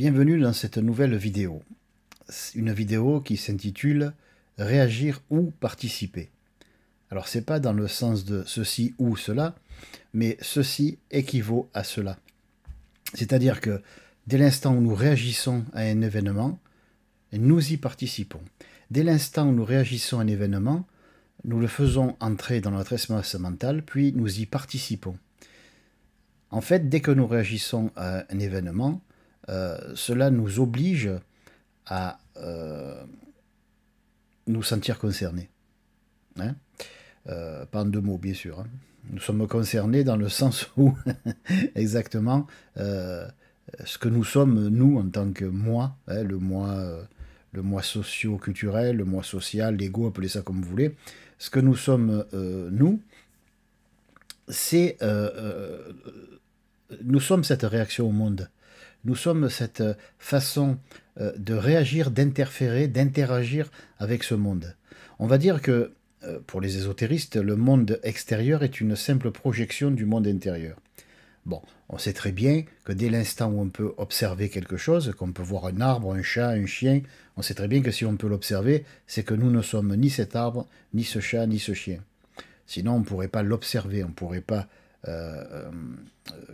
Bienvenue dans cette nouvelle vidéo. Une vidéo qui s'intitule Réagir ou participer. Alors c'est pas dans le sens de ceci ou cela, mais ceci équivaut à cela. C'est-à-dire que dès l'instant où nous réagissons à un événement, nous y participons. Dès l'instant où nous réagissons à un événement, nous le faisons entrer dans notre espace mental, puis nous y participons. En fait, dès que nous réagissons à un événement, euh, cela nous oblige à euh, nous sentir concernés. Hein euh, pas en deux mots, bien sûr. Hein. Nous sommes concernés dans le sens où, exactement, ce que nous sommes, nous, en tant que moi, hein, le moi, le moi socio-culturel, le moi social, l'ego, appelez ça comme vous voulez, ce que nous sommes, nous, c'est. nous sommes cette réaction au monde nous sommes cette euh, façon euh, de réagir, d'interférer, d'interagir avec ce monde. On va dire que, euh, pour les ésotéristes, le monde extérieur est une simple projection du monde intérieur. Bon, on sait très bien que dès l'instant où on peut observer quelque chose, qu'on peut voir un arbre, un chat, un chien, on sait très bien que si on peut l'observer, c'est que nous ne sommes ni cet arbre, ni ce chat, ni ce chien. Sinon, on ne pourrait pas l'observer, on ne pourrait pas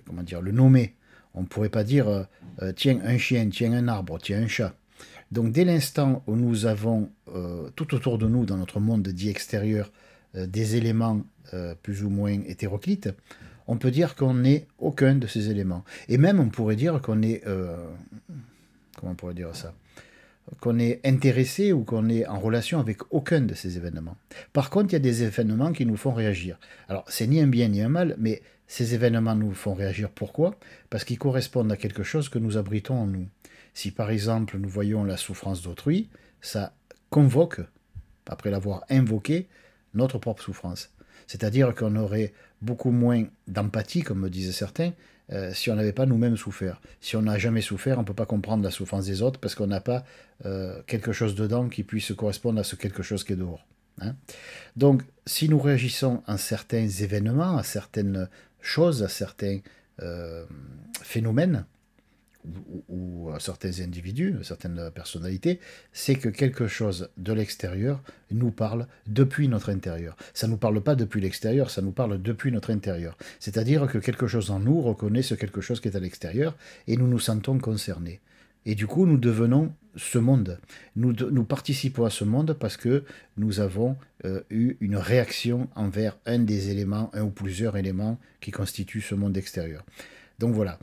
comment dire, le nommer. On ne pourrait pas dire euh, euh, tiens un chien, tiens un arbre, tiens un chat. Donc dès l'instant où nous avons euh, tout autour de nous, dans notre monde dit extérieur, des éléments plus ou moins hétéroclites, on peut dire qu'on n'est aucun de ces éléments. Et même on pourrait dire qu'on est... comment on pourrait dire ça qu'on est intéressé ou qu'on est en relation avec aucun de ces événements. Par contre, il y a des événements qui nous font réagir. Alors, c'est ni un bien ni un mal, mais ces événements nous font réagir. Pourquoi Parce qu'ils correspondent à quelque chose que nous abritons en nous. Si par exemple nous voyons la souffrance d'autrui, ça convoque, après l'avoir invoqué, notre propre souffrance. C'est-à-dire qu'on aurait beaucoup moins d'empathie, comme me disaient certains, euh, si on n'avait pas nous-mêmes souffert. Si on n'a jamais souffert, on ne peut pas comprendre la souffrance des autres parce qu'on n'a pas euh, quelque chose dedans qui puisse correspondre à ce quelque chose qui est dehors. Hein. Donc, si nous réagissons à certains événements, à certaines choses, à certains euh, phénomènes, ou, à certains individus, à certaines personnalités, c'est que quelque chose de l'extérieur nous parle depuis notre intérieur. Ça ne nous parle pas depuis l'extérieur, ça nous parle depuis notre intérieur. C'est-à-dire que quelque chose en nous reconnaît ce quelque chose qui est à l'extérieur et nous nous sentons concernés. Et du coup, nous devenons ce monde. Nous, participons à ce monde parce que nous avons euh, eu une réaction envers un des éléments, un ou plusieurs éléments qui constituent ce monde extérieur. Donc voilà,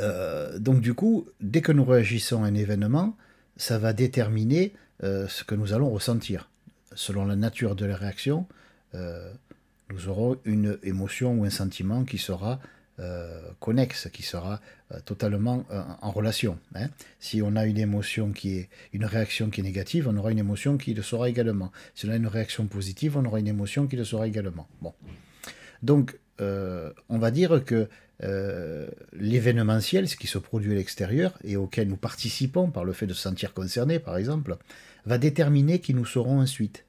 euh, donc du coup, dès que nous réagissons à un événement, ça va déterminer euh, ce que nous allons ressentir. Selon la nature de la réaction, euh, nous aurons une émotion ou un sentiment qui sera connexe, qui sera totalement en relation. Hein. Si on a une émotion qui est une réaction qui est négative, on aura une émotion qui le sera également. Si on a une réaction positive, on aura une émotion qui le sera également. Bon. Donc, on va dire que euh, l'événementiel, ce qui se produit à l'extérieur et auquel nous participons par le fait de se sentir concernés, par exemple, va déterminer qui nous serons ensuite.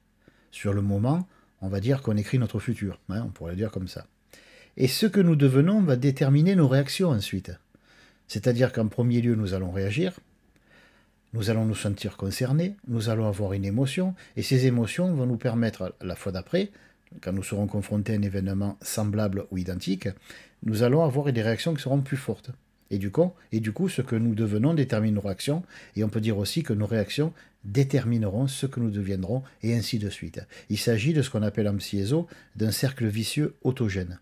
Sur le moment, on va dire qu'on écrit notre futur, hein, on pourrait le dire comme ça. Et ce que nous devenons va déterminer nos réactions ensuite. C'est-à-dire qu'en premier lieu, nous allons réagir, nous allons nous sentir concernés, nous allons avoir une émotion, et ces émotions vont nous permettre, la fois d'après, quand nous serons confrontés à un événement semblable ou identique, nous allons avoir des réactions qui seront plus fortes. Et du, coup, et du coup, ce que nous devenons détermine nos réactions, et on peut dire aussi que nos réactions détermineront ce que nous deviendrons, et ainsi de suite. Il s'agit de ce qu'on appelle en d'un cercle vicieux autogène.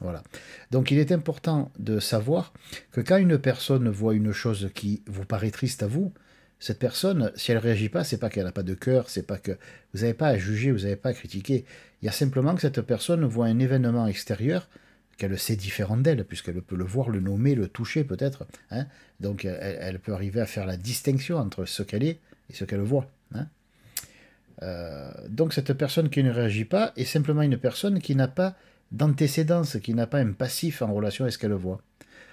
Voilà. Donc il est important de savoir que quand une personne voit une chose qui vous paraît triste à vous, cette personne, si elle ne réagit pas, c'est pas qu'elle n'a pas de cœur, c'est pas que vous n'avez pas à juger, vous n'avez pas à critiquer. Il y a simplement que cette personne voit un événement extérieur qu'elle sait différent d'elle, puisqu'elle peut le voir, le nommer, le toucher peut-être. Hein. Donc elle, peut arriver à faire la distinction entre ce qu'elle est et ce qu'elle voit. Hein. Euh, donc cette personne qui ne réagit pas est simplement une personne qui n'a pas d'antécédence, qui n'a pas un passif en relation à ce qu'elle voit.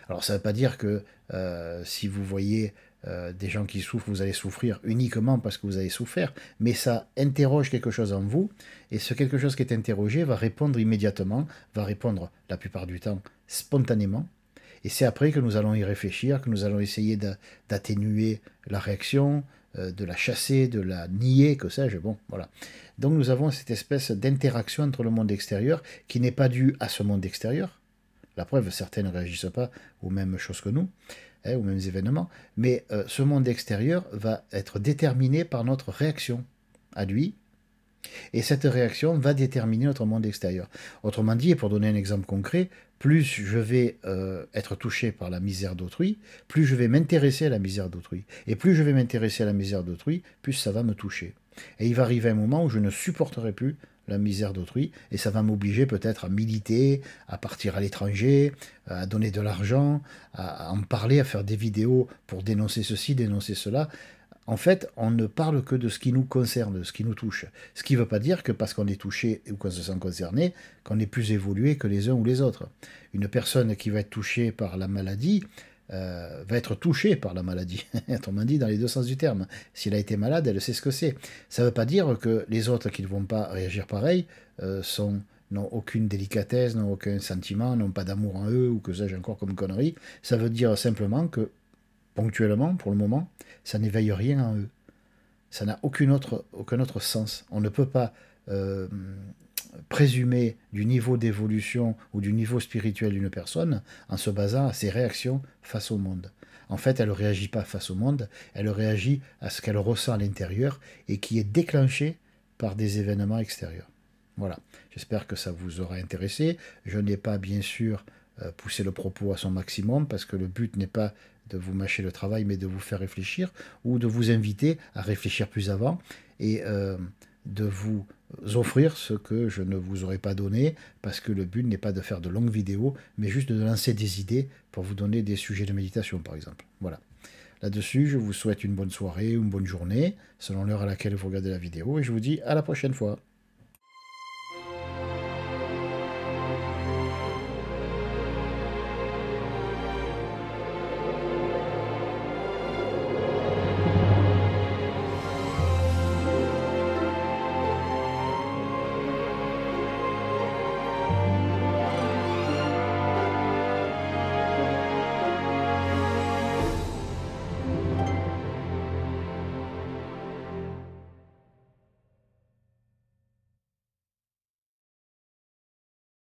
Alors ça ne veut pas dire que euh, si vous voyez euh, des gens qui souffrent, vous allez souffrir uniquement parce que vous avez souffert, mais ça interroge quelque chose en vous, et ce quelque chose qui est interrogé va répondre immédiatement, va répondre la plupart du temps spontanément, et c'est après que nous allons y réfléchir, que nous allons essayer d'atténuer la réaction, euh, de la chasser, de la nier, que sais-je. Bon, voilà. Donc nous avons cette espèce d'interaction entre le monde extérieur qui n'est pas due à ce monde extérieur, la preuve, certains ne réagissent pas aux mêmes choses que nous, hein, aux mêmes événements, mais euh, ce monde extérieur va être déterminé par notre réaction à lui, et cette réaction va déterminer notre monde extérieur. Autrement dit, et pour donner un exemple concret, plus je vais euh, être touché par la misère d'autrui, plus je vais m'intéresser à la misère d'autrui. Et plus je vais m'intéresser à la misère d'autrui, plus ça va me toucher. Et il va arriver un moment où je ne supporterai plus la misère d'autrui, et ça va m'obliger peut-être à militer, à partir à l'étranger, à donner de l'argent, à en parler, à faire des vidéos pour dénoncer ceci, dénoncer cela. En fait, on ne parle que de ce qui nous concerne, ce qui nous touche. Ce qui ne veut pas dire que parce qu'on est touché ou qu'on se sent concerné, qu'on est plus évolué que les uns ou les autres. Une personne qui va être touchée par la maladie, euh, va être touchée par la maladie, autrement dit dans les deux sens du terme. S'il a été malade, elle sait ce que c'est. Ça ne veut pas dire que les autres qui ne vont pas réagir pareil euh, n'ont aucune délicatesse, n'ont aucun sentiment, n'ont pas d'amour en eux, ou que sais-je encore comme connerie. Ça veut dire simplement que, ponctuellement, pour le moment, ça n'éveille rien en eux. Ça n'a aucun autre, aucun autre sens. On ne peut pas euh, présumer du niveau d'évolution ou du niveau spirituel d'une personne en se basant à ses réactions face au monde. En fait, elle ne réagit pas face au monde, elle réagit à ce qu'elle ressent à l'intérieur et qui est déclenché par des événements extérieurs. Voilà, j'espère que ça vous aura intéressé. Je n'ai pas bien sûr euh, poussé le propos à son maximum parce que le but n'est pas de vous mâcher le travail mais de vous faire réfléchir ou de vous inviter à réfléchir plus avant et euh, de vous offrir ce que je ne vous aurais pas donné, parce que le but n'est pas de faire de longues vidéos, mais juste de lancer des idées pour vous donner des sujets de méditation, par exemple. Voilà. Là-dessus, je vous souhaite une bonne soirée une bonne journée, selon l'heure à laquelle vous regardez la vidéo, et je vous dis à la prochaine fois.